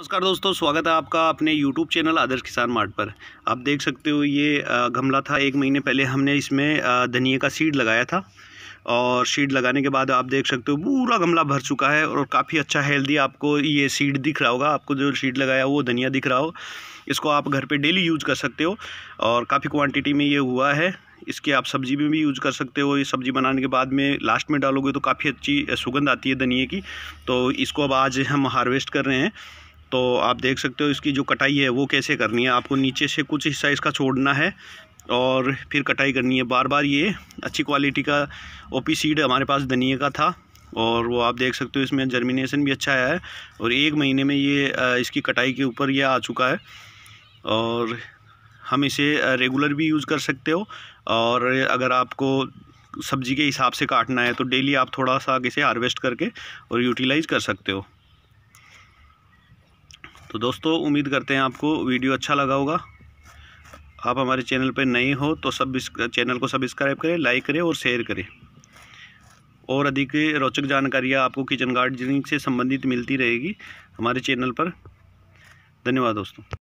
नमस्कार दोस्तों स्वागत है आपका अपने YouTube चैनल आदर्श किसान मार्ट पर आप देख सकते हो ये गमला था एक महीने पहले हमने इसमें धनिए का सीड लगाया था और सीड लगाने के बाद आप देख सकते हो पूरा गमला भर चुका है और काफ़ी अच्छा हेल्दी आपको ये सीड दिख रहा होगा आपको जो सीड लगाया वो धनिया दिख रहा हो इसको आप घर पर डेली यूज कर सकते हो और काफ़ी क्वान्टिटी में ये हुआ है इसके आप सब्जी में भी यूज कर सकते हो ये सब्जी बनाने के बाद में लास्ट में डालोगे तो काफ़ी अच्छी सुगंध आती है धनिए की तो इसको अब आज हम हार्वेस्ट कर रहे हैं तो आप देख सकते हो इसकी जो कटाई है वो कैसे करनी है आपको नीचे से कुछ हिस्सा इसका छोड़ना है और फिर कटाई करनी है बार बार ये अच्छी क्वालिटी का ओपी सीड हमारे पास धनिए का था और वो आप देख सकते हो इसमें जर्मिनेशन भी अच्छा आया है और एक महीने में ये इसकी कटाई के ऊपर ये आ चुका है और हम इसे रेगुलर भी यूज़ कर सकते हो और अगर आपको सब्जी के हिसाब से काटना है तो डेली आप थोड़ा सा इसे हार्वेस्ट करके और यूटिलाइज़ कर सकते हो तो दोस्तों उम्मीद करते हैं आपको वीडियो अच्छा लगा होगा आप हमारे चैनल पर नए हो तो सब चैनल को सब्सक्राइब करें लाइक करें और शेयर करें और अधिक रोचक जानकारियाँ आपको किचन गार्डनिंग से संबंधित मिलती रहेगी हमारे चैनल पर धन्यवाद दोस्तों